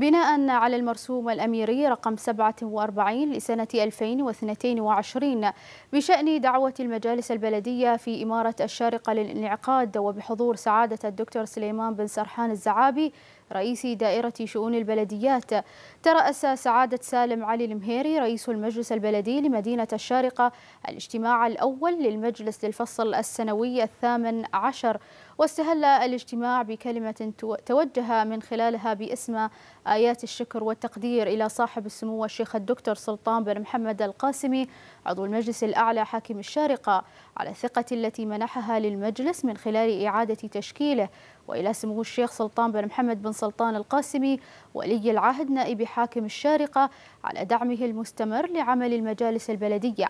بناء على المرسوم الأميري رقم 47 لسنة 2022 بشأن دعوة المجالس البلدية في إمارة الشارقة للانعقاد وبحضور سعادة الدكتور سليمان بن سرحان الزعابي رئيس دائرة شؤون البلديات ترأس سعادة سالم علي المهيري رئيس المجلس البلدي لمدينة الشارقة الاجتماع الأول للمجلس للفصل السنوي الثامن عشر واستهل الاجتماع بكلمة توجه من خلالها باسم آيات الشكر والتقدير إلى صاحب السمو الشيخ الدكتور سلطان بن محمد القاسمي عضو المجلس الأعلى حاكم الشارقة على الثقة التي منحها للمجلس من خلال إعادة تشكيله وإلى سمو الشيخ سلطان بن محمد بن سلطان القاسمي ولي العهد نائب حاكم الشارقة على دعمه المستمر لعمل المجالس البلدية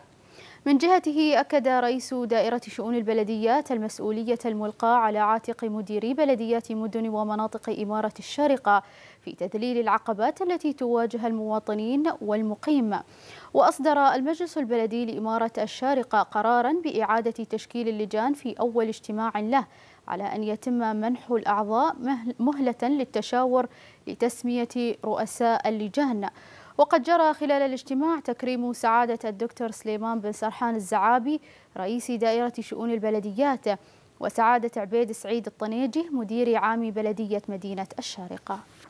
من جهته أكد رئيس دائرة شؤون البلديات المسؤولية الملقاة على عاتق مديري بلديات مدن ومناطق إمارة الشارقة في تذليل العقبات التي تواجه المواطنين والمقيم وأصدر المجلس البلدي لإمارة الشارقة قرارا بإعادة تشكيل اللجان في أول اجتماع له على أن يتم منح الأعضاء مهلة للتشاور لتسمية رؤساء اللجان وقد جرى خلال الاجتماع تكريم سعادة الدكتور سليمان بن سرحان الزعابي رئيس دائرة شؤون البلديات وسعادة عبيد سعيد الطنيجي مدير عام بلدية مدينة الشارقة